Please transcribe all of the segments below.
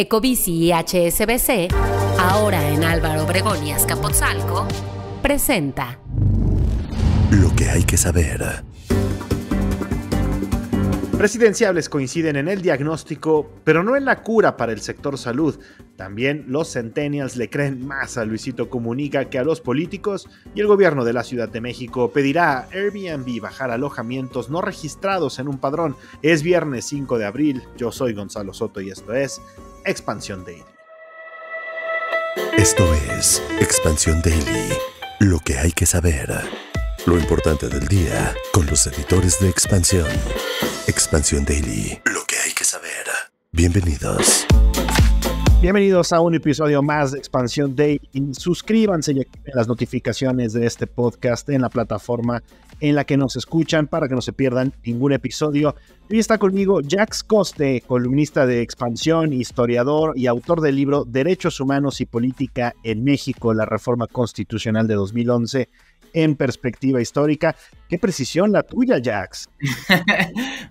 Ecobici y HSBC, ahora en Álvaro Obregón y Azcapotzalco, presenta Lo que hay que saber. Presidenciales coinciden en el diagnóstico, pero no en la cura para el sector salud. También los centennials le creen más a Luisito Comunica que a los políticos y el gobierno de la Ciudad de México pedirá a Airbnb bajar alojamientos no registrados en un padrón. Es viernes 5 de abril, yo soy Gonzalo Soto y esto es Expansión Daily. Esto es Expansión Daily, lo que hay que saber. Lo importante del día con los editores de Expansión. Expansión Daily. Lo que hay que saber. Bienvenidos. Bienvenidos a un episodio más de Expansión Daily. Suscríbanse y activen las notificaciones de este podcast en la plataforma en la que nos escuchan para que no se pierdan ningún episodio. Hoy está conmigo Jax Coste, columnista de Expansión, historiador y autor del libro Derechos Humanos y Política en México, la Reforma Constitucional de 2011 en perspectiva histórica. Qué precisión la tuya, Jax.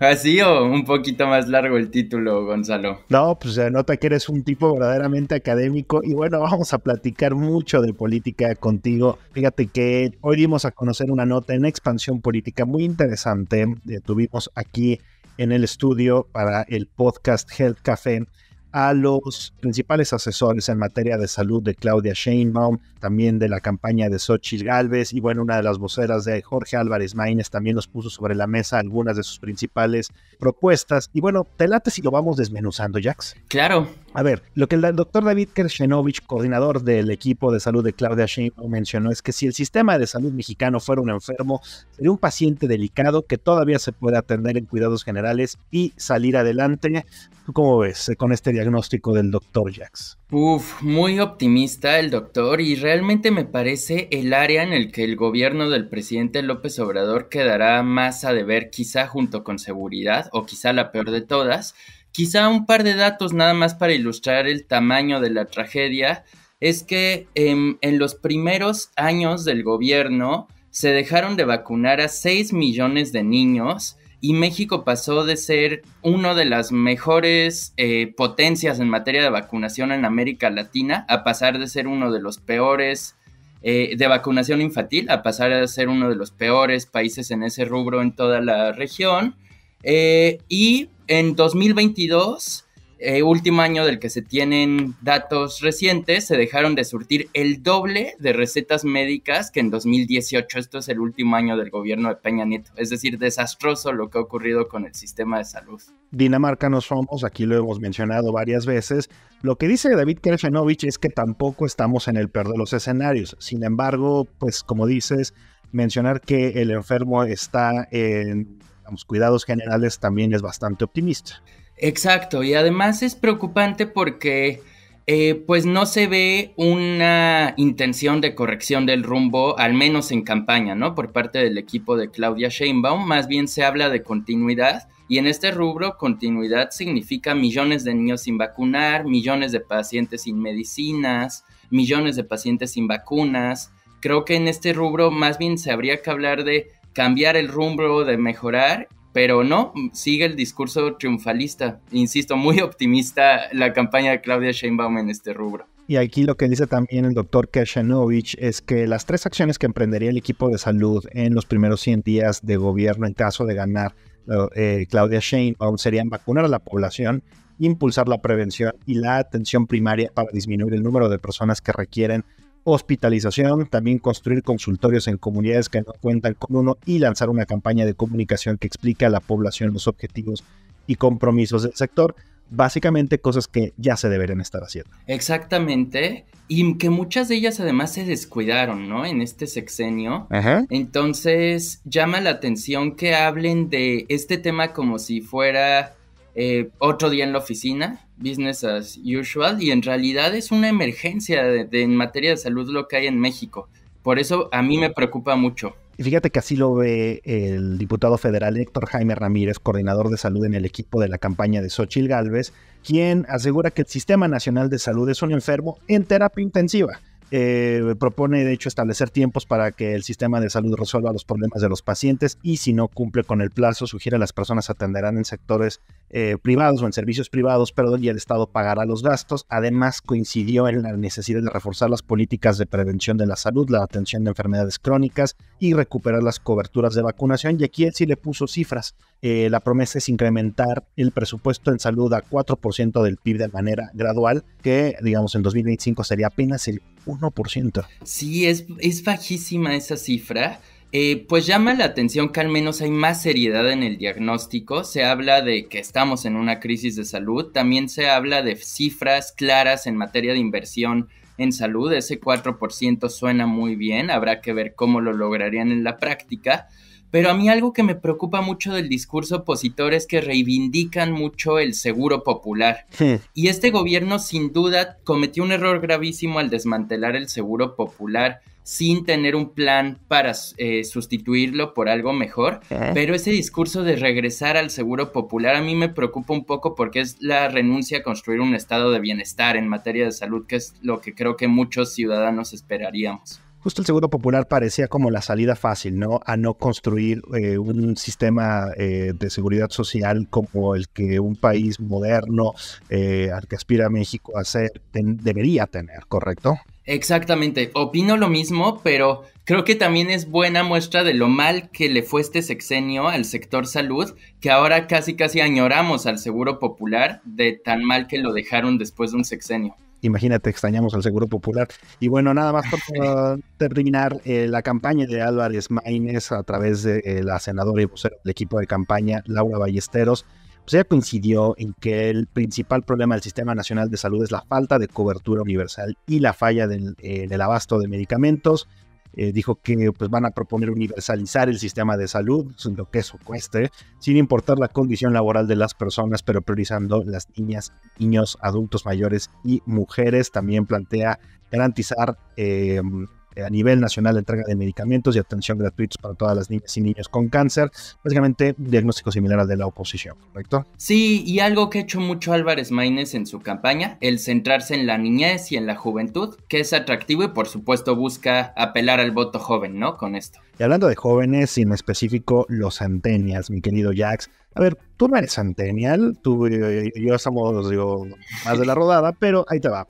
Así o un poquito más largo el título, Gonzalo. No, pues se nota que eres un tipo verdaderamente académico y bueno, vamos a platicar mucho de política contigo. Fíjate que hoy dimos a conocer una nota en expansión política muy interesante. Eh, tuvimos aquí en el estudio para el podcast Health Café a los principales asesores en materia de salud de Claudia Sheinbaum, también de la campaña de Xochitl Galvez y bueno, una de las voceras de Jorge Álvarez Maínez también nos puso sobre la mesa algunas de sus principales propuestas. Y bueno, te late si lo vamos desmenuzando, Jax. Claro, a ver, lo que el doctor David Kershenovich, coordinador del equipo de salud de Claudia Sheinbaum, mencionó es que si el sistema de salud mexicano fuera un enfermo, sería un paciente delicado que todavía se puede atender en cuidados generales y salir adelante. cómo ves eh, con este diagnóstico del doctor Jax? Uf, muy optimista el doctor y realmente me parece el área en el que el gobierno del presidente López Obrador quedará más a deber quizá junto con seguridad o quizá la peor de todas Quizá un par de datos nada más para ilustrar el tamaño de la tragedia es que em, en los primeros años del gobierno se dejaron de vacunar a 6 millones de niños y México pasó de ser una de las mejores eh, potencias en materia de vacunación en América Latina a pasar de ser uno de los peores eh, de vacunación infantil, a pasar de ser uno de los peores países en ese rubro en toda la región. Eh, y en 2022, eh, último año del que se tienen datos recientes, se dejaron de surtir el doble de recetas médicas que en 2018. Esto es el último año del gobierno de Peña Nieto. Es decir, desastroso lo que ha ocurrido con el sistema de salud. Dinamarca nos somos, aquí lo hemos mencionado varias veces. Lo que dice David Kerfenovich es que tampoco estamos en el peor de los escenarios. Sin embargo, pues como dices, mencionar que el enfermo está en cuidados generales también es bastante optimista. Exacto, y además es preocupante porque eh, pues no se ve una intención de corrección del rumbo, al menos en campaña, ¿no? Por parte del equipo de Claudia Sheinbaum, más bien se habla de continuidad y en este rubro continuidad significa millones de niños sin vacunar, millones de pacientes sin medicinas, millones de pacientes sin vacunas. Creo que en este rubro más bien se habría que hablar de cambiar el rumbo, de mejorar, pero no, sigue el discurso triunfalista, insisto, muy optimista la campaña de Claudia Sheinbaum en este rubro. Y aquí lo que dice también el doctor Kershenovich es que las tres acciones que emprendería el equipo de salud en los primeros 100 días de gobierno en caso de ganar eh, eh, Claudia Sheinbaum serían vacunar a la población, impulsar la prevención y la atención primaria para disminuir el número de personas que requieren hospitalización, también construir consultorios en comunidades que no cuentan con uno y lanzar una campaña de comunicación que explique a la población los objetivos y compromisos del sector. Básicamente cosas que ya se deberían estar haciendo. Exactamente. Y que muchas de ellas además se descuidaron, ¿no? En este sexenio. Entonces llama la atención que hablen de este tema como si fuera eh, otro día en la oficina, business as usual, y en realidad es una emergencia en materia de salud lo que hay en México. Por eso a mí me preocupa mucho. Y fíjate que así lo ve el diputado federal Héctor Jaime Ramírez, coordinador de salud en el equipo de la campaña de Xochil Gálvez, quien asegura que el Sistema Nacional de Salud es un enfermo en terapia intensiva. Eh, propone, de hecho, establecer tiempos para que el sistema de salud resuelva los problemas de los pacientes y si no cumple con el plazo, sugiere las personas atenderán en sectores eh, privados o en servicios privados, pero y el Estado pagará los gastos. Además, coincidió en la necesidad de reforzar las políticas de prevención de la salud, la atención de enfermedades crónicas y recuperar las coberturas de vacunación. Y aquí él sí le puso cifras. Eh, la promesa es incrementar el presupuesto en salud a 4% del PIB de manera gradual, que digamos en 2025 sería apenas el 1%. Sí, es, es bajísima esa cifra. Eh, pues llama la atención que al menos hay más seriedad en el diagnóstico, se habla de que estamos en una crisis de salud, también se habla de cifras claras en materia de inversión en salud, ese 4% suena muy bien, habrá que ver cómo lo lograrían en la práctica, pero a mí algo que me preocupa mucho del discurso opositor es que reivindican mucho el seguro popular. Y este gobierno sin duda cometió un error gravísimo al desmantelar el seguro popular sin tener un plan para eh, sustituirlo por algo mejor, pero ese discurso de regresar al seguro popular a mí me preocupa un poco porque es la renuncia a construir un estado de bienestar en materia de salud, que es lo que creo que muchos ciudadanos esperaríamos justo el Seguro Popular parecía como la salida fácil, ¿no? A no construir eh, un sistema eh, de seguridad social como el que un país moderno al que aspira México a ser debería tener, ¿correcto? Exactamente, opino lo mismo, pero creo que también es buena muestra de lo mal que le fue este sexenio al sector salud, que ahora casi casi añoramos al seguro popular de tan mal que lo dejaron después de un sexenio. Imagínate, extrañamos al Seguro Popular. Y bueno, nada más para terminar, eh, la campaña de Álvarez Maínez a través de eh, la senadora y vocero del equipo de campaña, Laura Ballesteros, se pues, coincidió en que el principal problema del Sistema Nacional de Salud es la falta de cobertura universal y la falla del, eh, abasto de medicamentos. Eh, dijo que pues, van a proponer universalizar el sistema de salud, lo que eso cueste, sin importar la condición laboral de las personas, pero priorizando las niñas, niños, adultos mayores y mujeres. También plantea garantizar... Em, eh, a nivel nacional entrega de medicamentos y atención gratuitos para todas las niñas y niños con cáncer. Básicamente, diagnóstico similar al de la oposición, ¿correcto? Sí, y algo que ha hecho mucho Álvarez Maínez en su campaña, el centrarse en la niñez y en la juventud, que es atractivo y por supuesto busca apelar al voto joven, ¿no? Con esto. Y hablando de jóvenes, y en específico los antenias, mi querido Jax, a ver, tú no eres antenial, tú y yo, yo, estamos digo, más de la rodada, pero ahí te va.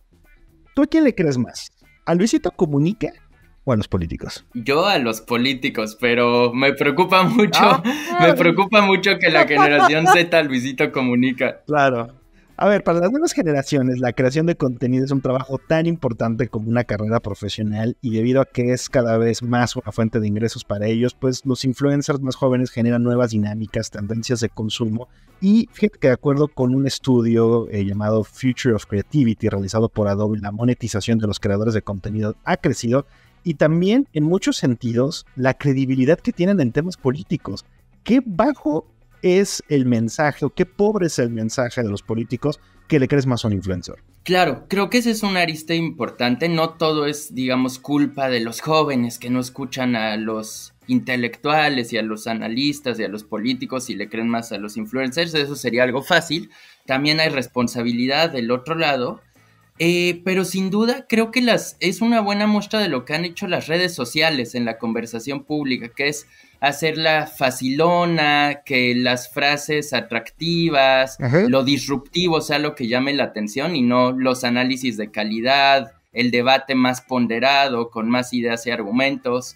¿Tú a quién le crees más? ¿A Luisito Comunica a los políticos? Yo a los políticos, pero me preocupa mucho, ah. me preocupa mucho que la generación Z Luisito comunica. Claro. A ver, para las nuevas generaciones, la creación de contenido es un trabajo tan importante como una carrera profesional y debido a que es cada vez más una fuente de ingresos para ellos, pues los influencers más jóvenes generan nuevas dinámicas, tendencias de consumo y fíjate que de acuerdo con un estudio eh, llamado Future of Creativity realizado por Adobe, la monetización de los creadores de contenido ha crecido y también en muchos sentidos la credibilidad que tienen en temas políticos. Qué bajo es el mensaje o qué pobre es el mensaje de los políticos que le crees más a un influencer. Claro, creo que ese es un arista importante. No todo es, digamos, culpa de los jóvenes que no escuchan a los intelectuales y a los analistas y a los políticos y le creen más a los influencers. Eso sería algo fácil. También hay responsabilidad del otro lado eh, pero sin duda creo que es una buena muestra de lo que han hecho las redes sociales en la conversación pública, que es hacerla facilona, que las frases atractivas, lo disruptivo sea lo que llame la atención y no los análisis de calidad, el debate más ponderado, con más ideas y argumentos.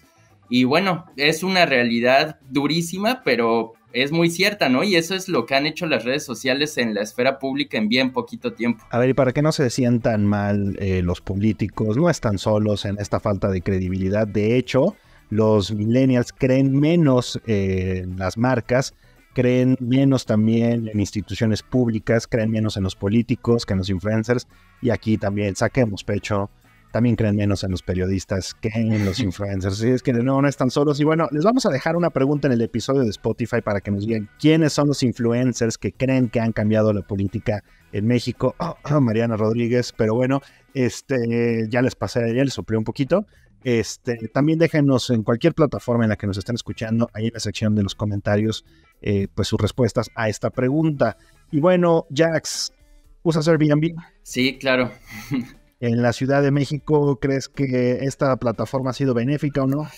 Y bueno, es una realidad durísima, pero es muy cierta, ¿no? Y eso es lo que han hecho las redes sociales en la esfera pública en bien poquito tiempo. A ver, ¿y para que no se sientan mal eh, los políticos? No están solos en esta falta de credibilidad. De hecho, los millennials creen menos eh, en las marcas, creen menos también en instituciones públicas, creen menos en los políticos que en los influencers. Y aquí también saquemos pecho también creen menos en los periodistas que en los influencers. Si es que no, no están solos. Y bueno, les vamos a dejar una pregunta en el episodio de Spotify para que nos digan quiénes son los influencers que creen que han cambiado la política en México. Oh, oh, Mariana Rodríguez, pero bueno, este, ya les pasé, ya les soplé un poquito. Este, también déjenos en cualquier plataforma en la que nos estén escuchando, ahí en la sección de los comentarios, eh, pues sus respuestas a esta pregunta. Y bueno, Jax, ¿usas Airbnb? Sí, claro. en la Ciudad de México, ¿crees que esta plataforma ha sido benéfica o no?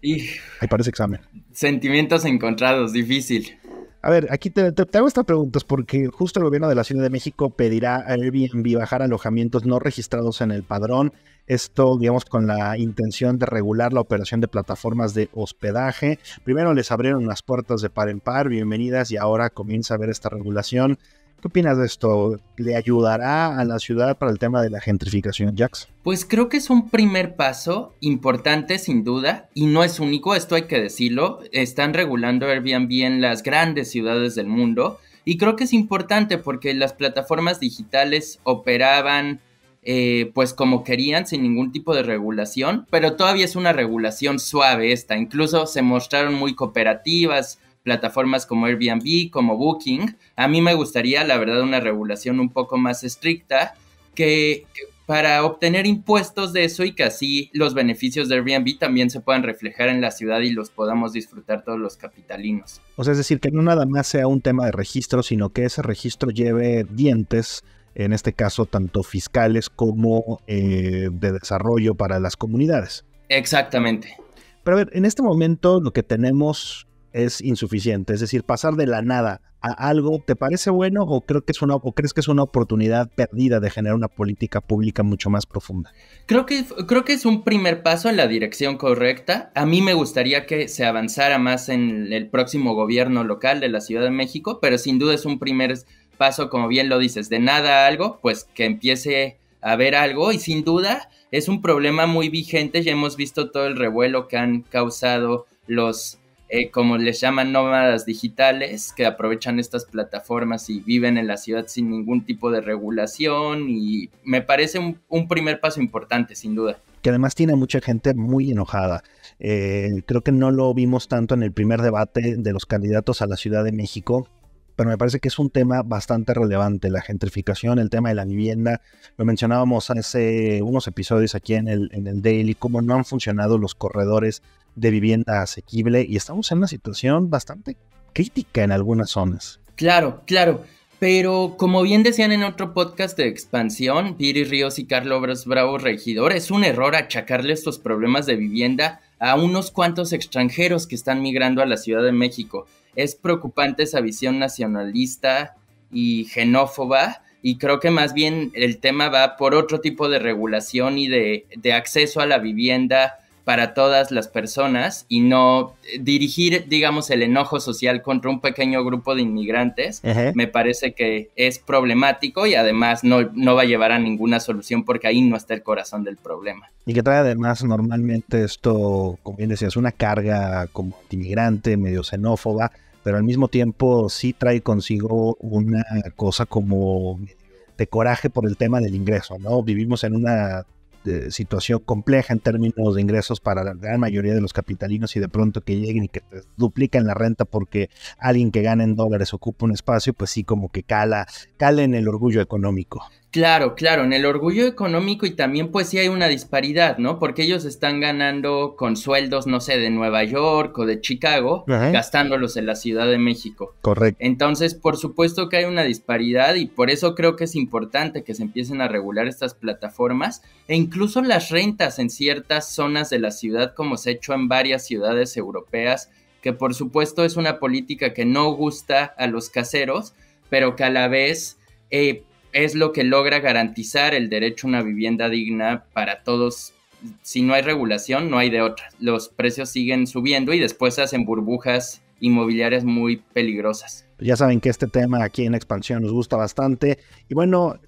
Y... Ahí parece examen. Sentimientos encontrados, difícil. A ver, aquí te, te, hago estas preguntas porque justo el gobierno de la Ciudad de México pedirá a Airbnb bajar alojamientos no registrados en el padrón. Esto, digamos, con la intención de regular la operación de plataformas de hospedaje. Primero les abrieron las puertas de par en par, bienvenidas, y ahora comienza a ver esta regulación. ¿Qué opinas de esto? ¿Le ayudará a la ciudad para el tema de la gentrificación, Jax? Pues creo que es un primer paso importante sin duda y no es único, esto hay que decirlo. Están regulando Airbnb en las grandes ciudades del mundo y creo que es importante porque las plataformas digitales operaban eh, pues como querían, sin ningún tipo de regulación, pero todavía es una regulación suave esta, incluso se mostraron muy cooperativas, plataformas como Airbnb, como Booking. A mí me gustaría, la verdad, una regulación un poco más estricta que, para obtener impuestos de eso y que así los beneficios de Airbnb también se puedan reflejar en la ciudad y los podamos disfrutar todos los capitalinos. O sea, es decir, que no nada más sea un tema de registro, sino que ese registro lleve dientes, en este caso tanto fiscales como eh, de desarrollo para las comunidades. Exactamente. Pero a ver, en este momento lo que tenemos es insuficiente. Es decir, pasar de la nada a algo, ¿te parece bueno o, creo que es una, o crees que es una oportunidad perdida de generar una política pública mucho más profunda? Creo que, creo que es un primer paso en la dirección correcta. A mí me gustaría que se avanzara más en el próximo gobierno local de la Ciudad de México, pero sin duda es un primer paso, como bien lo dices, de nada a algo, pues que empiece a ver algo y sin duda es un problema muy vigente, ya hemos visto todo el revuelo que han causado los eh, como les llaman nómadas digitales, que aprovechan estas plataformas y viven en la ciudad sin ningún tipo de regulación y me parece un, primer paso importante, sin duda. Que además tiene mucha gente muy enojada. Eh, creo que no lo vimos tanto en el primer debate de los candidatos a la Ciudad de México, pero me parece que es un tema bastante relevante, la gentrificación, el tema de la vivienda. Lo mencionábamos hace unos episodios aquí en el, en el Daily, cómo no han funcionado los corredores de vivienda asequible y estamos en una situación bastante crítica en algunas zonas. Claro, claro. Pero como bien decían en otro podcast de expansión, Piri Ríos y Carlos Bravo Regidor, es un error achacarle estos problemas de vivienda a unos cuantos extranjeros que están migrando a la Ciudad de México. Es preocupante esa visión nacionalista y xenófoba y creo que más bien el tema va por otro tipo de regulación y de, de acceso a la vivienda para todas las personas y no dirigir, digamos, el enojo social contra un pequeño grupo de inmigrantes, me parece que es problemático y además no, no va a llevar a ninguna solución porque ahí no está el corazón del problema. Y que trae además normalmente esto, como bien decías, una carga como inmigrante, medio xenófoba, pero al mismo tiempo sí trae consigo una cosa como de coraje por el tema del ingreso, ¿no? Vivimos en una situación compleja en términos de ingresos para la gran mayoría de los capitalinos y de pronto que lleguen y que duplican la renta porque alguien que gana en dólares ocupa un espacio, pues sí como que cala, cala en el orgullo económico. Claro, claro, en el orgullo económico y también pues sí hay una disparidad, ¿no? Porque ellos están ganando con sueldos, no sé, de Nueva York o de Chicago, gastándolos en la Ciudad de México. Correcto. Entonces, por supuesto que hay una disparidad y por eso creo que es importante que se empiecen a regular estas plataformas e incluso las rentas en ciertas zonas de la ciudad, como se ha hecho en varias ciudades europeas, que por supuesto es una política que no gusta a los caseros, pero que a la vez... Eh, es lo que logra garantizar el derecho a una vivienda digna para todos. Si no hay regulación, no hay de otra. Los precios siguen subiendo y después hacen burbujas inmobiliarias muy peligrosas. Pues ya saben que este tema aquí en Expansión nos gusta bastante. Y bueno,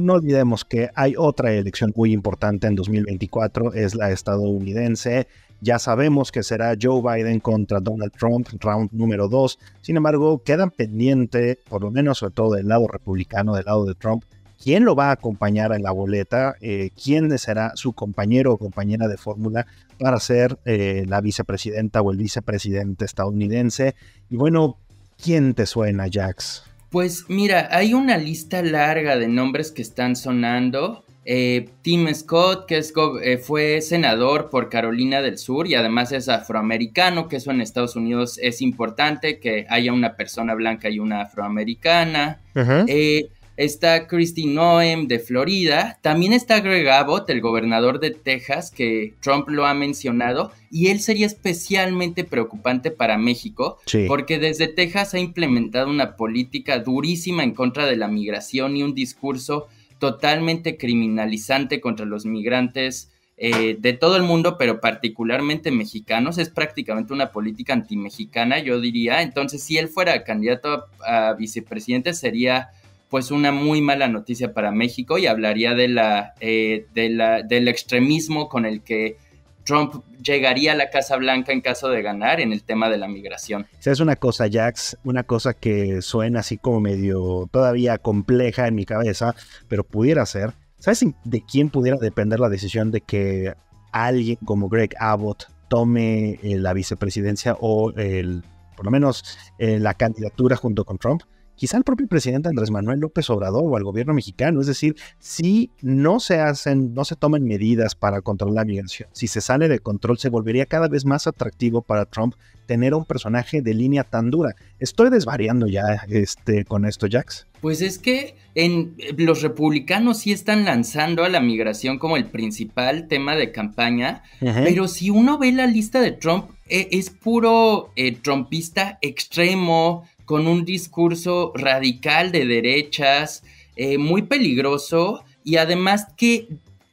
no olvidemos que hay otra elección muy importante en 2024, es la estadounidense. Ya sabemos que será Joe Biden contra Donald Trump, round número 2. Sin embargo, quedan pendiente, por lo menos sobre todo del lado republicano, del lado de Trump, quién lo va a acompañar en la boleta, eh, quién será su compañero o compañera de fórmula para ser eh, la vicepresidenta o el vicepresidente estadounidense. Y bueno, ¿quién te suena, Jax? Pues mira, hay una lista larga de nombres que están sonando. Eh, Tim Scott, que es, eh, fue senador por Carolina del Sur y además es afroamericano, que eso en Estados Unidos es importante, que haya una persona blanca y una afroamericana. Eh, está Christine Noem de Florida. También está Greg Abbott, el gobernador de Texas, que Trump lo ha mencionado. Y él sería especialmente preocupante para México, porque desde Texas ha implementado una política durísima en contra de la migración y un discurso totalmente criminalizante contra los migrantes eh, de todo el mundo, pero particularmente mexicanos. Es prácticamente una política antimexicana, yo diría. Entonces, si él fuera candidato a, vicepresidente, sería pues una muy mala noticia para México y hablaría de la, eh, de la, del extremismo con el que Trump llegaría a la Casa Blanca en caso de ganar en el tema de la migración. ¿Sabes es una cosa, Jax, una cosa que suena así como medio todavía compleja en mi cabeza, pero pudiera ser. ¿Sabes de quién pudiera depender la decisión de que alguien como Greg Abbott tome eh, la vicepresidencia o el, por lo menos eh, la candidatura junto con Trump? quizá el propio presidente Andrés Manuel López Obrador o al gobierno mexicano. Es decir, si no se hacen, no se toman medidas para controlar la migración, si se sale de control, se volvería cada vez más atractivo para Trump tener a un personaje de línea tan dura. Estoy desvariando ya este, con esto, Jax. Pues es que en, los republicanos sí están lanzando a la migración como el principal tema de campaña, pero si uno ve la lista de Trump, e, es puro eh, trumpista extremo, con un discurso radical de derechas, eh, muy peligroso y además que,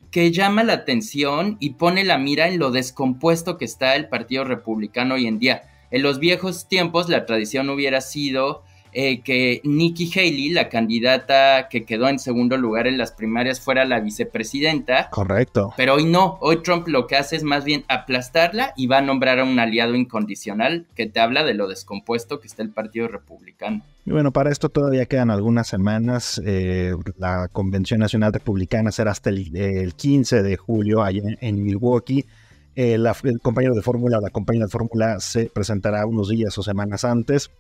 que llama la atención y pone la mira en lo descompuesto que está el Partido Republicano hoy en día. En los viejos tiempos la tradición hubiera sido eh, que Nikki Haley, la candidata que quedó en segundo lugar en las primarias, fuera la vicepresidenta. Correcto. Pero hoy no, hoy Trump lo que hace es más bien aplastarla y va a nombrar a un aliado incondicional que te habla de lo descompuesto que está el Partido Republicano. Y bueno, para esto todavía quedan algunas semanas. Eh, la Convención Nacional Republicana será hasta el, 15 de julio allá en Milwaukee. Eh, el compañero de fórmula, la compañera de fórmula se presentará unos días o semanas antes.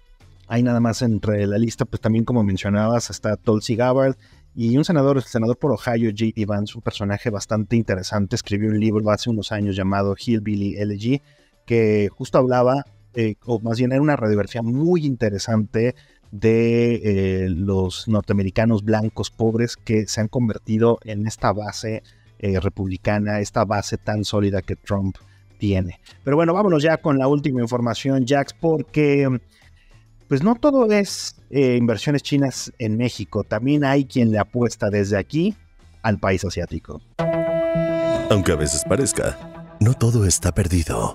Hay nada más entre la lista, pues también como mencionabas, está Tulsi Gabbard y un senador, el senador por Ohio, J. Evans, un personaje bastante interesante. Escribió un libro hace unos años llamado Hillbilly LG, que justo hablaba, eh, o más bien era una radiografía muy interesante de eh, los norteamericanos blancos pobres que se han convertido en esta base eh, republicana, esta base tan sólida que Trump tiene. Pero bueno, vámonos ya con la última información, Jax, porque pues no todo es eh, inversiones chinas en México, también hay quien le apuesta desde aquí al país asiático. Aunque a veces parezca, no todo está perdido.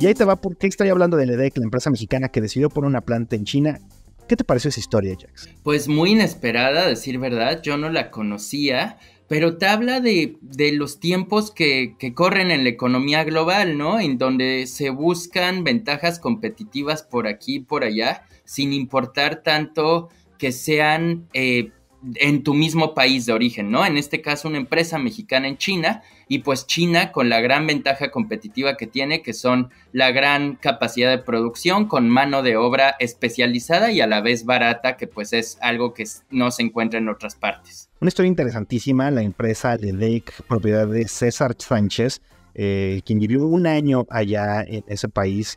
Y ahí te va por qué estoy hablando de LEDEC, la empresa mexicana que decidió poner una planta en China. ¿Qué te pareció esa historia, Jax? Pues muy inesperada, decir verdad, yo no la conocía pero te habla de, de los tiempos que, que, corren en la economía global, ¿no? En donde se buscan ventajas competitivas por aquí y por allá, sin importar tanto que sean eh, en tu mismo país de origen, ¿no? En este caso, una empresa mexicana en China, y pues China con la gran ventaja competitiva que tiene, que son la gran capacidad de producción con mano de obra especializada y a la vez barata, que pues es algo que no se encuentra en otras partes. Una historia interesantísima, la empresa Lake, propiedad de César Sánchez, eh, quien vivió un año allá en ese país,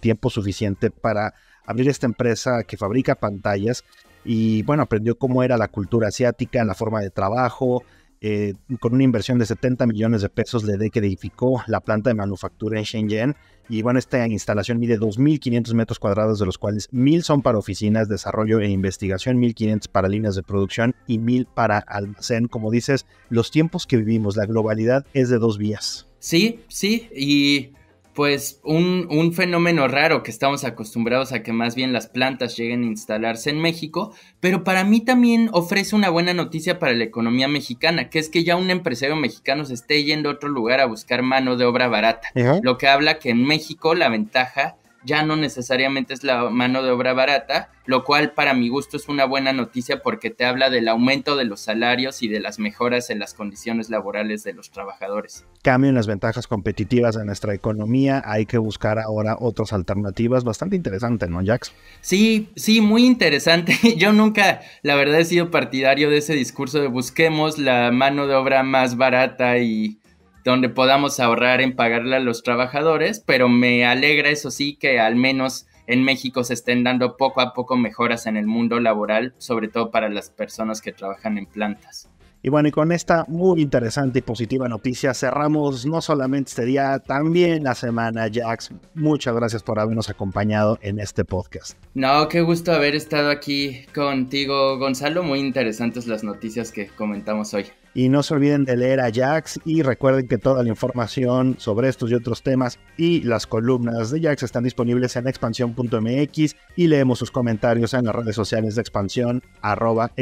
tiempo suficiente para abrir esta empresa que fabrica pantallas y bueno, aprendió cómo era la cultura asiática, la forma de trabajo. Eh, con una inversión de 70 millones de pesos le de que edificó la planta de manufactura en Shenzhen. Y bueno, esta instalación mide 2.500 metros cuadrados, de los cuales 1.000 son para oficinas, desarrollo e investigación, 1.500 para líneas de producción y 1.000 para almacén. Como dices, los tiempos que vivimos, la globalidad es de dos vías. Sí, sí, y pues un, un, fenómeno raro que estamos acostumbrados a que más bien las plantas lleguen a instalarse en México, pero para mí también ofrece una buena noticia para la economía mexicana, que es que ya un empresario mexicano se esté yendo a otro lugar a buscar mano de obra barata, lo que habla que en México la ventaja ya no necesariamente es la mano de obra barata, lo cual para mi gusto es una buena noticia porque te habla del aumento de los salarios y de las mejoras en las condiciones laborales de los trabajadores. Cambian las ventajas competitivas de nuestra economía, hay que buscar ahora otras alternativas, bastante interesante, ¿no, Jax? Sí, sí, muy interesante. Yo nunca, la verdad, he sido partidario de ese discurso de busquemos la mano de obra más barata y donde podamos ahorrar en pagarle a los trabajadores, pero me alegra eso sí que al menos en México se estén dando poco a poco mejoras en el mundo laboral, sobre todo para las personas que trabajan en plantas. Y bueno, y con esta muy interesante y positiva noticia cerramos no solamente este día, también la semana, Jax. Muchas gracias por habernos acompañado en este podcast. No, qué gusto haber estado aquí contigo, Gonzalo. Muy interesantes las noticias que comentamos hoy. Y no se olviden de leer a Jax y recuerden que toda la información sobre estos y otros temas y las columnas de Jax están disponibles en expansión.mx y leemos sus comentarios en las redes sociales de expansión arroba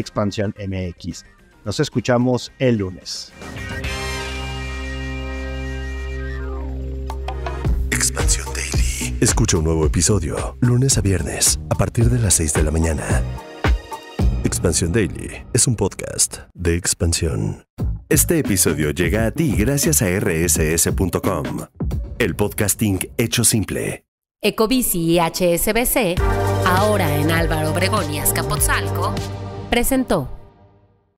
Nos escuchamos el lunes. Expansión Daily. Escucha un nuevo episodio lunes a viernes a partir de las 6 de la mañana Expansión Daily es un podcast de expansión. Este episodio llega a ti gracias a rss.com, el podcasting hecho simple. Ecobici y HSBC, ahora en Álvaro Obregón y Azcapotzalco, presentó.